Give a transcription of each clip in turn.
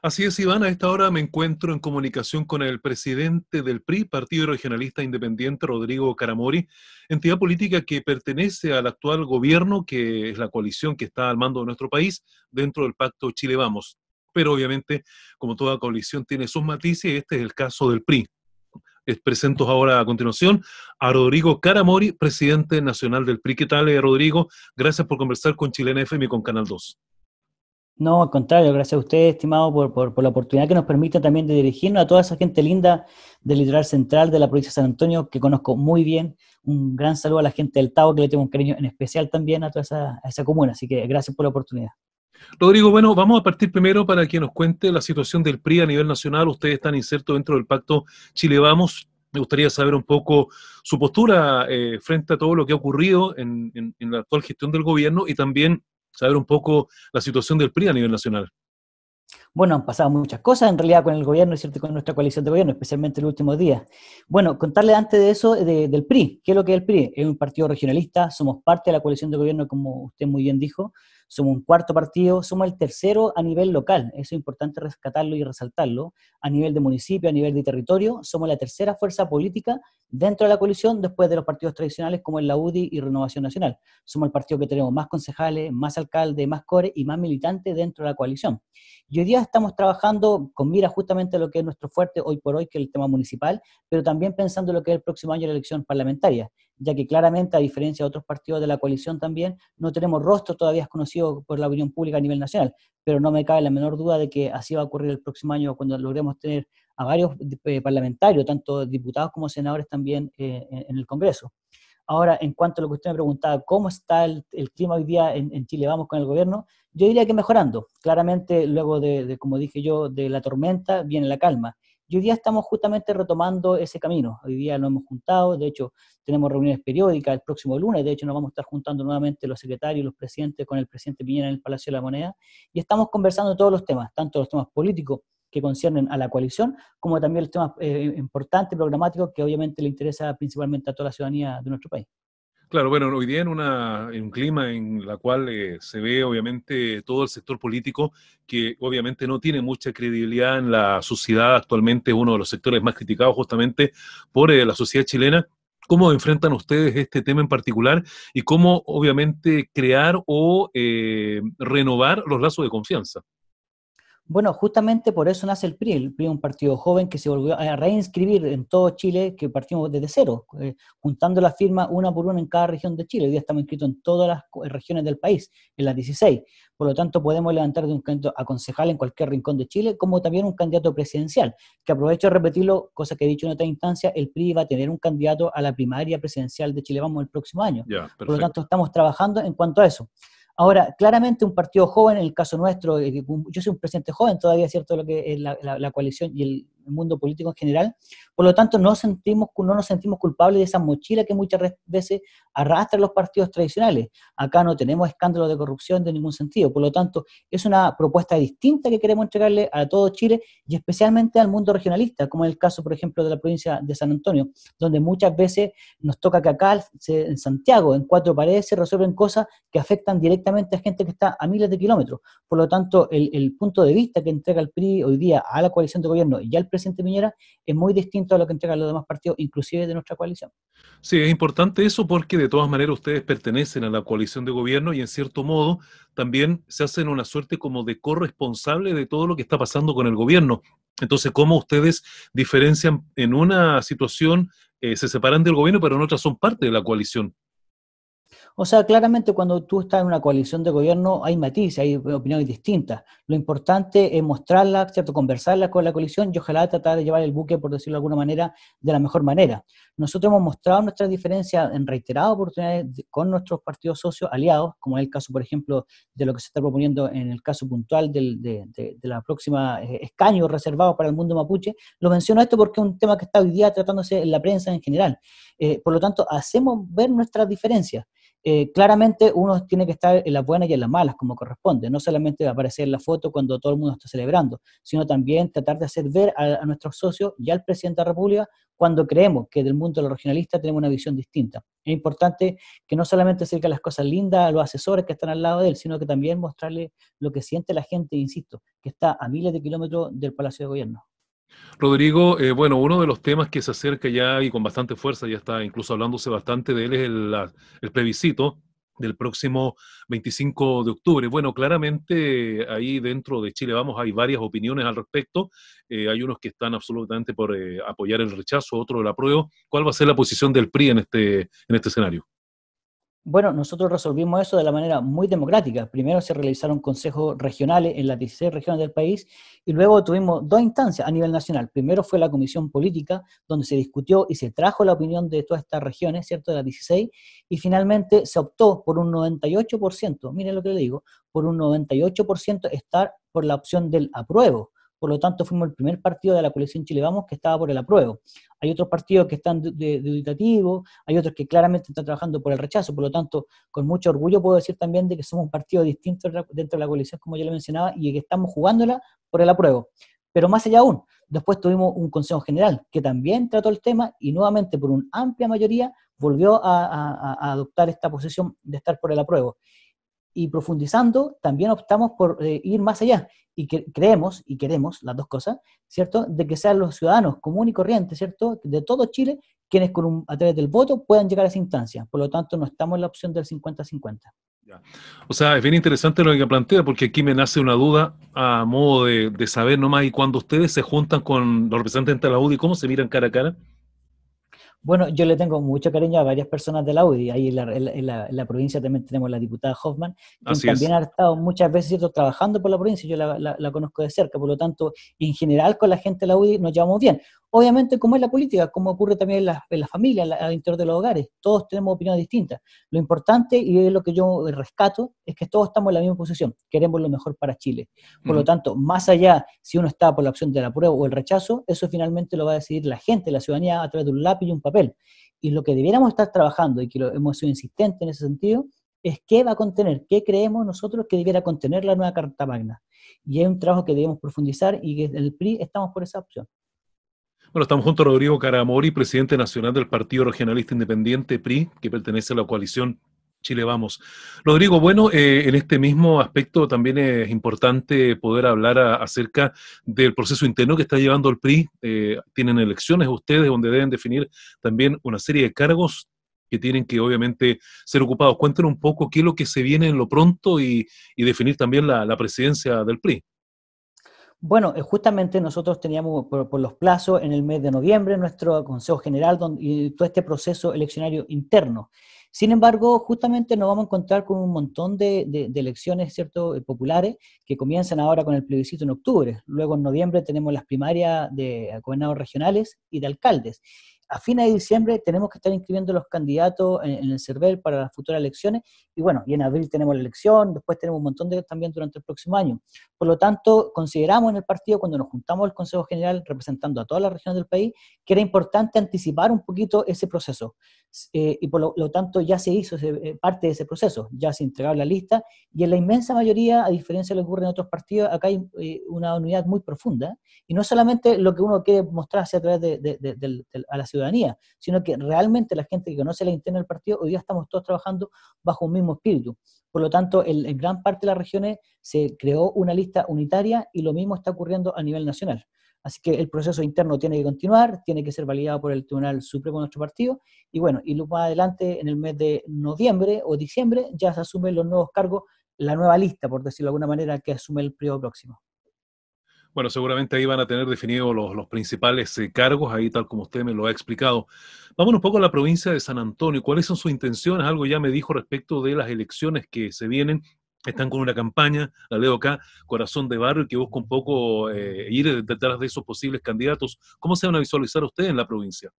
Así es, Iván, a esta hora me encuentro en comunicación con el presidente del PRI, Partido Regionalista Independiente, Rodrigo Caramori, entidad política que pertenece al actual gobierno, que es la coalición que está al mando de nuestro país dentro del Pacto Chile Vamos. Pero obviamente, como toda coalición tiene sus matices, este es el caso del PRI. Les presento ahora a continuación a Rodrigo Caramori, presidente nacional del PRI. ¿Qué tal, eh, Rodrigo? Gracias por conversar con Chilena FM y con Canal 2. No, al contrario, gracias a ustedes, estimado, por, la oportunidad que nos permite también de dirigirnos a toda esa gente linda del litoral central de la provincia de San Antonio, que conozco muy bien. Un gran saludo a la gente del Tavo, que le tengo un cariño en especial también a toda esa, esa comuna. Así que gracias por la oportunidad. Rodrigo, bueno, vamos a partir primero para que nos cuente la situación del PRI a nivel nacional. Ustedes están insertos dentro del pacto Chile Vamos. Me gustaría saber un poco su postura eh, frente a todo lo que ha ocurrido en la actual gestión del gobierno y también saber un poco la situación del PRI a nivel nacional. Bueno, han pasado muchas cosas en realidad con el gobierno, es cierto, con nuestra coalición de gobierno, especialmente en los últimos días. Bueno, contarle antes de eso del PRI. ¿Qué es lo que es el PRI? Es un partido regionalista, somos parte de la coalición de gobierno, como usted muy bien dijo somos un cuarto partido, somos el tercero a nivel local, eso es importante rescatarlo y resaltarlo, a nivel de municipio, a nivel de territorio, somos la tercera fuerza política dentro de la coalición después de los partidos tradicionales como el la UDI y Renovación Nacional. Somos el partido que tenemos más concejales, más alcaldes, más core y más militantes dentro de la coalición. Y hoy día estamos trabajando con mira justamente lo que es nuestro fuerte hoy por hoy, que es el tema municipal, pero también pensando lo que es el próximo año la elección parlamentaria ya que claramente, a diferencia de otros partidos de la coalición también, no tenemos rostro todavía conocido por la opinión pública a nivel nacional, pero no me cabe la menor duda de que así va a ocurrir el próximo año cuando logremos tener a varios eh, parlamentarios, tanto diputados como senadores también eh, en el Congreso. Ahora, en cuanto a lo que usted me preguntaba, ¿cómo está el, clima hoy día en, Chile? ¿Vamos con el gobierno? Yo diría que mejorando. Claramente, luego de, como dije yo, de la tormenta viene la calma. Y hoy día estamos justamente retomando ese camino. Hoy día nos hemos juntado, de hecho tenemos reuniones periódicas el próximo lunes, de hecho nos vamos a estar juntando nuevamente los secretarios, los presidentes con el presidente Piñera en el Palacio de la Moneda y estamos conversando todos los temas, tanto los temas políticos que conciernen a la coalición, como también los temas eh, importantes, programáticos, que obviamente le interesa principalmente a toda la ciudadanía de nuestro país. Claro, bueno, hoy día en, un clima en la cual eh, se ve obviamente todo el sector político que obviamente no tiene mucha credibilidad en la sociedad actualmente, uno de los sectores más criticados justamente por eh, la sociedad chilena. ¿Cómo enfrentan ustedes este tema en particular y cómo obviamente crear o eh, renovar los lazos de confianza? Bueno, justamente por eso nace el PRI. El PRI es un partido joven que se volvió a reinscribir en todo Chile, que partimos desde cero, eh, juntando las firmas una por una en cada región de Chile. Hoy día estamos inscritos en todas las eh, regiones del país, en las 16. Por lo tanto, podemos levantar de un candidato a concejal en cualquier rincón de Chile, como también un candidato presidencial. Que aprovecho de repetirlo, cosa que he dicho en otra instancia, el PRI va a tener un candidato a la primaria presidencial de Chile, vamos, el próximo año. por lo tanto, estamos trabajando en cuanto a eso. Ahora, claramente un partido joven, en el caso nuestro, yo soy un presidente joven todavía, ¿cierto? Lo que es la coalición y el, el mundo político en general. Por lo tanto, no, sentimos, no nos sentimos culpables de esa mochila que muchas veces arrastra los partidos tradicionales. Acá no tenemos escándalos de corrupción de ningún sentido. Por lo tanto, es una propuesta distinta que queremos entregarle a todo Chile y especialmente al mundo regionalista, como es el caso, por ejemplo, de la provincia de San Antonio, donde muchas veces nos toca que acá, en Santiago, en cuatro paredes, se resuelven cosas que afectan directamente a gente que está a miles de kilómetros. Por lo tanto, el, el punto de vista que entrega el PRI hoy día a la coalición de gobierno y al presidente presidente Piñera es muy distinto a lo que entregan los demás partidos, inclusive de nuestra coalición. Sí, es importante eso porque de todas maneras ustedes pertenecen a la coalición de gobierno y en cierto modo también se hacen una suerte como de corresponsable de todo lo que está pasando con el gobierno. Entonces, ¿cómo ustedes diferencian en una situación, eh, se separan del gobierno, pero en otra son parte de la coalición? O sea, claramente cuando tú estás en una coalición de gobierno hay matices, hay opiniones distintas. Lo importante es mostrarla, ¿cierto? conversarla con la coalición y ojalá tratar de llevar el buque, por decirlo de alguna manera, de la mejor manera. Nosotros hemos mostrado nuestras diferencias en reiteradas oportunidades con nuestros partidos socios aliados, como es el caso, por ejemplo, de lo que se está proponiendo en el caso puntual de, la próxima eh, escaño reservado para el mundo mapuche. Lo menciono esto porque es un tema que está hoy día tratándose en la prensa en general. Eh, por lo tanto, hacemos ver nuestras diferencias. Eh, claramente uno tiene que estar en las buenas y en las malas, como corresponde. No solamente aparecer en la foto cuando todo el mundo está celebrando, sino también tratar de hacer ver a, nuestros socios y al presidente de la República cuando creemos que del mundo de los regionalistas tenemos una visión distinta. Es importante que no solamente acerque las cosas lindas a los asesores que están al lado de él, sino que también mostrarle lo que siente la gente, insisto, que está a miles de kilómetros del Palacio de Gobierno. Rodrigo, eh, bueno, uno de los temas que se acerca ya y con bastante fuerza, ya está incluso hablándose bastante de él, es el, plebiscito del próximo 25 de octubre. Bueno, claramente ahí dentro de Chile Vamos hay varias opiniones al respecto. Eh, hay unos que están absolutamente por eh, apoyar el rechazo, otros el apruebo. ¿Cuál va a ser la posición del PRI en este, en este escenario? Bueno, nosotros resolvimos eso de la manera muy democrática. Primero se realizaron consejos regionales en las 16 regiones del país y luego tuvimos dos instancias a nivel nacional. Primero fue la comisión política, donde se discutió y se trajo la opinión de todas estas regiones, ¿cierto? De las 16, y finalmente se optó por un 98%, miren lo que le digo, por un 98% estar por la opción del apruebo por lo tanto fuimos el primer partido de la coalición Chile Vamos que estaba por el apruebo. Hay otros partidos que están dubitativos, hay otros que claramente están trabajando por el rechazo, por lo tanto, con mucho orgullo puedo decir también de que somos un partido distinto dentro de la coalición, como ya lo mencionaba, y que estamos jugándola por el apruebo. Pero más allá aún, después tuvimos un Consejo General que también trató el tema y nuevamente por una amplia mayoría volvió a adoptar esta posición de estar por el apruebo y profundizando, también optamos por eh, ir más allá y que creemos y queremos las dos cosas, ¿cierto? De que sean los ciudadanos comunes y corrientes, ¿cierto? De todo Chile, quienes con a través del voto puedan llegar a esa instancia. Por lo tanto, no estamos en la opción del 50-50. O sea, es bien interesante lo que plantea, porque aquí me nace una duda a modo de, de saber nomás, y cuando ustedes se juntan con los representantes de la UDI, ¿cómo se miran cara a cara? Bueno, yo le tengo mucho cariño a varias personas de la UDI. Ahí en la, provincia también tenemos la diputada Hoffman, que también ha estado muchas veces trabajando por la provincia. Yo la, la, conozco de cerca, por lo tanto, en general con la gente de la UDI nos llevamos bien. Obviamente, como es la política, como ocurre también en las la familias, al interior de los hogares, todos tenemos opiniones distintas. Lo importante, y es lo que yo rescato, es que todos estamos en la misma posición, queremos lo mejor para Chile. Por lo mm. tanto, más allá si uno está por la opción de la prueba o el rechazo, eso finalmente lo va a decidir la gente, la ciudadanía, a través de un lápiz y un papel. Y lo que debiéramos estar trabajando, y que hemos sido insistentes en ese sentido, es qué va a contener, qué creemos nosotros que debiera contener la nueva Carta Magna. Y es un trabajo que debemos profundizar y que en el PRI estamos por esa opción. Bueno, estamos junto a Rodrigo Caramori, presidente nacional del Partido Regionalista Independiente PRI, que pertenece a la coalición Chile Vamos. Rodrigo, bueno, eh, en este mismo aspecto también es importante poder hablar acerca del proceso interno que está llevando el PRI. Eh, tienen elecciones ustedes donde deben definir también una serie de cargos que tienen que obviamente ser ocupados. Cuéntenos un poco qué es lo que se viene en lo pronto y, definir también la presidencia del PRI. Bueno, eh, justamente nosotros teníamos por, los plazos en el mes de noviembre nuestro Consejo General y todo este proceso eleccionario interno. Sin embargo, justamente nos vamos a encontrar con un montón de, elecciones ¿cierto? Eh, populares que comienzan ahora con el plebiscito en octubre. Luego en noviembre tenemos las primarias de gobernadores regionales y de alcaldes a fines de diciembre tenemos que estar inscribiendo los candidatos en, el CERVEL para las futuras elecciones y bueno, y en abril tenemos la elección, después tenemos un montón de también durante el próximo año. Por lo tanto, consideramos en el partido, cuando nos juntamos al Consejo General representando a todas las regiones del país, que era importante anticipar un poquito ese proceso. Eh, y por lo, tanto ya se hizo eh, parte de ese proceso, ya se entregó la lista y en la inmensa mayoría, a diferencia de lo que ocurre en otros partidos, acá hay eh, una unidad muy profunda y no solamente lo que uno quiere mostrarse a través de, a la ciudadanía, ciudadanía, sino que realmente la gente que conoce la interna del partido, hoy día estamos todos trabajando bajo un mismo espíritu. Por lo tanto, en, gran parte de las regiones se creó una lista unitaria y lo mismo está ocurriendo a nivel nacional. Así que el proceso interno tiene que continuar, tiene que ser validado por el Tribunal Supremo de nuestro partido. Y bueno, y luego más adelante, en el mes de noviembre o diciembre, ya se asumen los nuevos cargos, la nueva lista, por decirlo de alguna manera, que asume el periodo próximo. Bueno, seguramente ahí van a tener definidos los, principales eh, cargos, ahí tal como usted me lo ha explicado. Vámonos un poco a la provincia de San Antonio. ¿Cuáles son sus intenciones? Algo ya me dijo respecto de las elecciones que se vienen. Están con una campaña, la leo acá, Corazón de Barrio, que busca un poco eh, ir detrás de esos posibles candidatos. ¿Cómo se van a visualizar ustedes en la provincia?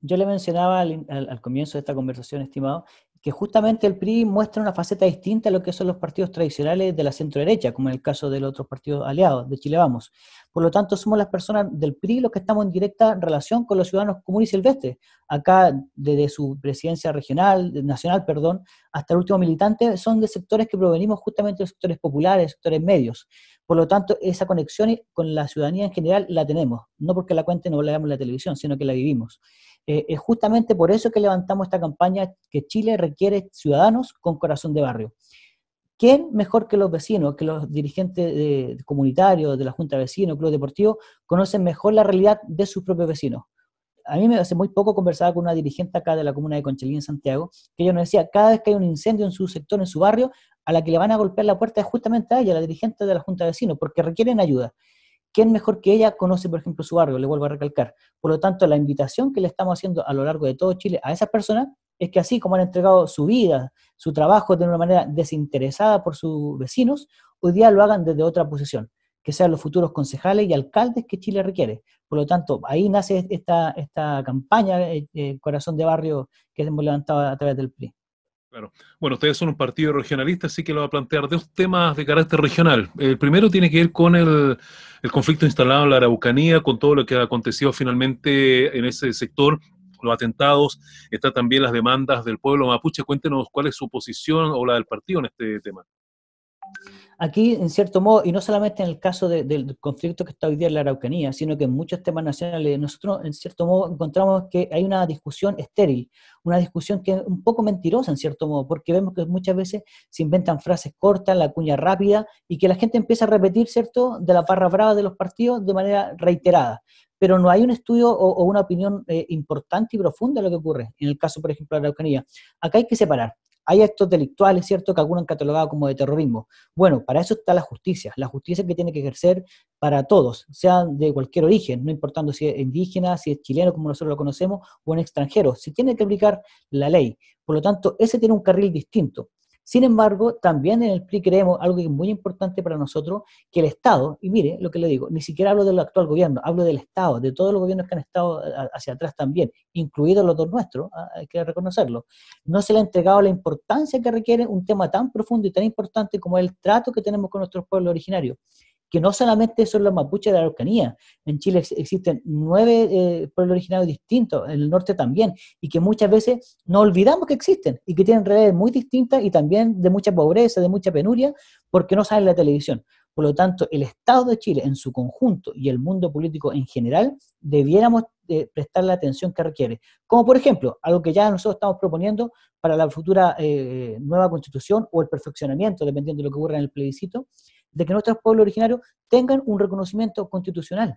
Yo le mencionaba al, comienzo de esta conversación, estimado, que justamente el PRI muestra una faceta distinta a lo que son los partidos tradicionales de la centro derecha, como en el caso del otro partido partidos aliados, de Chile Vamos. Por lo tanto, somos las personas del PRI los que estamos en directa relación con los ciudadanos comunes y silvestres. Acá, desde su presidencia regional, nacional, perdón, hasta el último militante, son de sectores que provenimos justamente de sectores populares, sectores medios. Por lo tanto, esa conexión con la ciudadanía en general la tenemos, no porque la cuente no la veamos en la televisión, sino que la vivimos. Eh, es justamente por eso que levantamos esta campaña que Chile requiere ciudadanos con corazón de barrio. ¿Quién mejor que los vecinos, que los dirigentes comunitarios, de la Junta de Vecinos, Club Deportivo, conocen mejor la realidad de sus propios vecinos? A mí me hace muy poco conversaba con una dirigente acá de la comuna de Conchalí en Santiago, que ella nos decía, cada vez que hay un incendio en su sector, en su barrio, a la que le van a golpear la puerta es justamente a ella, a la dirigente de la Junta de Vecinos, porque requieren ayuda. ¿quién mejor que ella conoce, por ejemplo, su barrio? Le vuelvo a recalcar. Por lo tanto, la invitación que le estamos haciendo a lo largo de todo Chile a esas personas es que así como han entregado su vida, su trabajo de una manera desinteresada por sus vecinos, hoy día lo hagan desde otra posición, que sean los futuros concejales y alcaldes que Chile requiere. Por lo tanto, ahí nace esta, esta campaña eh, eh, Corazón de Barrio que hemos levantado a través del PRI. Bueno, ustedes son un partido regionalista, así que lo va a plantear dos temas de carácter regional. El primero tiene que ver con el, el conflicto instalado en la Araucanía, con todo lo que ha acontecido finalmente en ese sector, los atentados, están también las demandas del pueblo mapuche. Cuéntenos cuál es su posición o la del partido en este tema aquí, en cierto modo, y no solamente en el caso del conflicto que está hoy día en la Araucanía, sino que en muchos temas nacionales, nosotros, en cierto modo, encontramos que hay una discusión estéril, una discusión que es un poco mentirosa, en cierto modo, porque vemos que muchas veces se inventan frases cortas, la cuña rápida, y que la gente empieza a repetir, ¿cierto?, de la parra brava de los partidos de manera reiterada pero no hay un estudio o, una opinión eh, importante y profunda de lo que ocurre en el caso, por ejemplo, de la Araucanía. Acá hay que separar. Hay actos delictuales, ¿cierto?, que algunos han catalogado como de terrorismo. Bueno, para eso está la justicia, la justicia que tiene que ejercer para todos, sean de cualquier origen, no importando si es indígena, si es chileno, como nosotros lo conocemos, o en extranjero, se tiene que aplicar la ley. Por lo tanto, ese tiene un carril distinto. Sin embargo, también en el PRI creemos algo que es muy importante para nosotros, que el Estado, y mire lo que le digo, ni siquiera hablo del actual gobierno, hablo del Estado, de todos los gobiernos que han estado eh, hacia atrás también, incluidos los dos nuestros, ah, hay que reconocerlo, no se le ha entregado la importancia que requiere un tema tan profundo y tan importante como el trato que tenemos con nuestros pueblos originarios que no solamente son los mapuches de la Araucanía. En Chile existen nueve eh, pueblos originarios distintos, en el norte también, y que muchas veces no olvidamos que existen y que tienen redes muy distintas y también de mucha pobreza, de mucha penuria, porque no salen la televisión. Por lo tanto, el Estado de Chile en su conjunto y el mundo político en general debiéramos eh, prestar la atención que requiere. Como por ejemplo, algo que ya nosotros estamos proponiendo para la futura eh, nueva constitución o el perfeccionamiento, dependiendo de lo que ocurra en el plebiscito, de que nuestros pueblos originarios tengan un reconocimiento constitucional.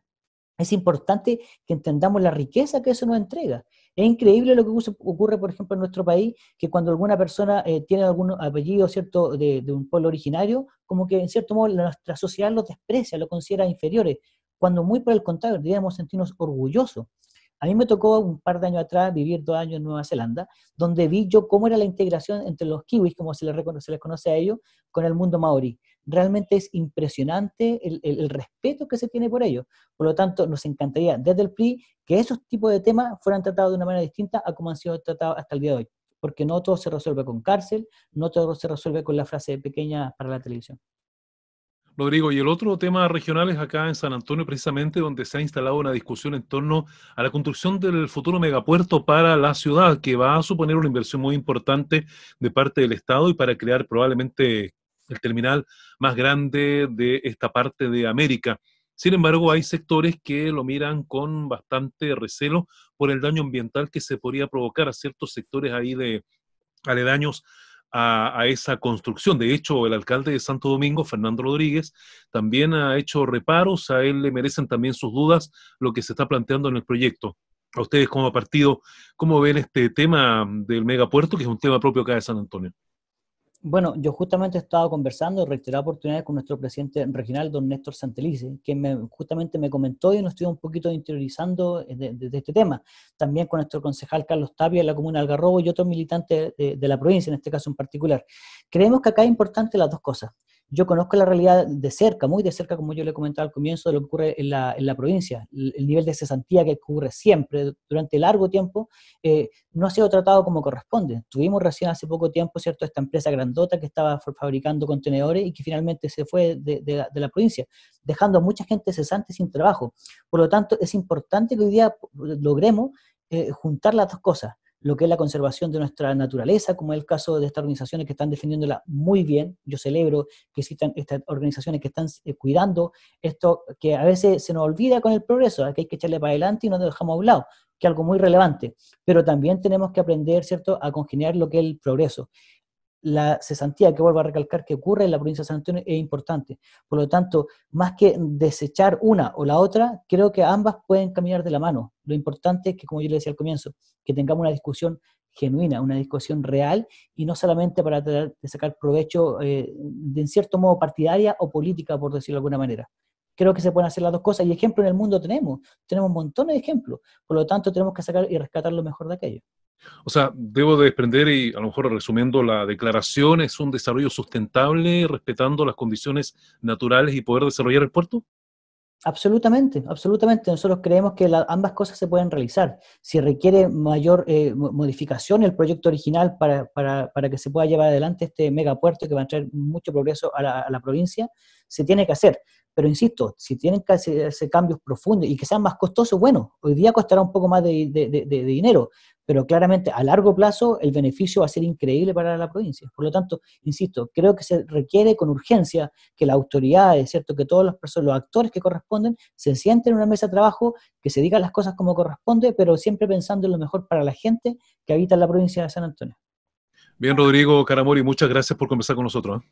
Es importante que entendamos la riqueza que eso nos entrega. Es increíble lo que ocurre, por ejemplo, en nuestro país, que cuando alguna persona eh, tiene algún apellido cierto de, un pueblo originario, como que en cierto modo nuestra sociedad los desprecia, los considera inferiores, cuando muy por el contrario, deberíamos sentirnos orgullosos. A mí me tocó un par de años atrás vivir dos años en Nueva Zelanda, donde vi yo cómo era la integración entre los kiwis, como se reconoce, se les conoce a ellos, con el mundo maorí realmente es impresionante el, respeto que se tiene por ellos. Por lo tanto, nos encantaría desde el PRI que esos tipos de temas fueran tratados de una manera distinta a como han sido tratados hasta el día de hoy, porque no todo se resuelve con cárcel, no todo se resuelve con la frase pequeña para la televisión. Rodrigo, y el otro tema regional es acá en San Antonio, precisamente donde se ha instalado una discusión en torno a la construcción del futuro megapuerto para la ciudad, que va a suponer una inversión muy importante de parte del Estado y para crear probablemente el terminal más grande de esta parte de América. Sin embargo, hay sectores que lo miran con bastante recelo por el daño ambiental que se podría provocar a ciertos sectores ahí de aledaños a, esa construcción. De hecho, el alcalde de Santo Domingo, Fernando Rodríguez, también ha hecho reparos, a él le merecen también sus dudas lo que se está planteando en el proyecto. A ustedes como partido, ¿cómo ven este tema del megapuerto, que es un tema propio acá de San Antonio? Bueno, yo justamente he estado conversando reiteradas oportunidades con nuestro presidente regional, don Néstor Santelice, que me, justamente me comentó y nos estuvo un poquito interiorizando eh, de, este tema. También con nuestro concejal Carlos Tapia de la comuna Algarrobo y otros militantes de, de la provincia, en este caso en particular. Creemos que acá es importante las dos cosas yo conozco la realidad de cerca, muy de cerca, como yo le comentaba al comienzo, de lo que ocurre en la, provincia. El, nivel de cesantía que ocurre siempre, durante largo tiempo, eh, no ha sido tratado como corresponde. Tuvimos recién hace poco tiempo, ¿cierto?, esta empresa grandota que estaba fabricando contenedores y que finalmente se fue de, la, provincia, dejando a mucha gente cesante sin trabajo. Por lo tanto, es importante que hoy día logremos eh, juntar las dos cosas lo que es la conservación de nuestra naturaleza, como es el caso de estas organizaciones que están defendiéndola muy bien. Yo celebro que existan estas organizaciones que están eh, cuidando esto que a veces se nos olvida con el progreso, ¿eh? que hay que echarle para adelante y no nos dejamos a un lado, que es algo muy relevante. Pero también tenemos que aprender, ¿cierto?, a congeniar lo que es el progreso la cesantía, que vuelvo a recalcar que ocurre en la provincia de San Antonio, es importante. Por lo tanto, más que desechar una o la otra, creo que ambas pueden caminar de la mano. Lo importante es que, como yo le decía al comienzo, que tengamos una discusión genuina, una discusión real y no solamente para tratar de sacar provecho eh, de en cierto modo partidaria o política, por decirlo de alguna manera. Creo que se pueden hacer las dos cosas y ejemplo en el mundo tenemos, tenemos montones de ejemplos, por lo tanto tenemos que sacar y rescatar lo mejor de aquello. O sea, debo desprender y a lo mejor resumiendo la declaración, ¿es un desarrollo sustentable respetando las condiciones naturales y poder desarrollar el puerto? Absolutamente, absolutamente. Nosotros creemos que ambas cosas se pueden realizar. Si requiere mayor eh, modificación el proyecto original para, para, para, que se pueda llevar adelante este megapuerto que va a traer mucho progreso a la provincia, se tiene que hacer. Pero insisto, si tienen que hacer cambios profundos y que sean más costosos, bueno, hoy día costará un poco más de, dinero, pero claramente a largo plazo el beneficio va a ser increíble para la provincia. Por lo tanto, insisto, creo que se requiere con urgencia que la autoridad, es ¿cierto? que todos los, personas, los actores que corresponden se sienten en una mesa de trabajo, que se digan las cosas como corresponde, pero siempre pensando en lo mejor para la gente que habita en la provincia de San Antonio. Bien, Rodrigo Caramori, muchas gracias por conversar con nosotros. ¿eh?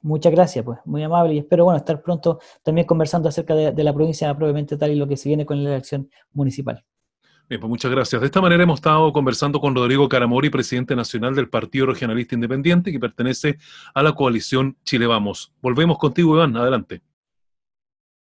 Muchas gracias, pues, muy amable y espero, bueno, estar pronto también conversando acerca de, la provincia probablemente tal y lo que se viene con la elección municipal. Bien, pues muchas gracias. De esta manera hemos estado conversando con Rodrigo Caramori, presidente nacional del Partido Regionalista Independiente, que pertenece a la coalición Chile Vamos. Volvemos contigo, Iván, adelante.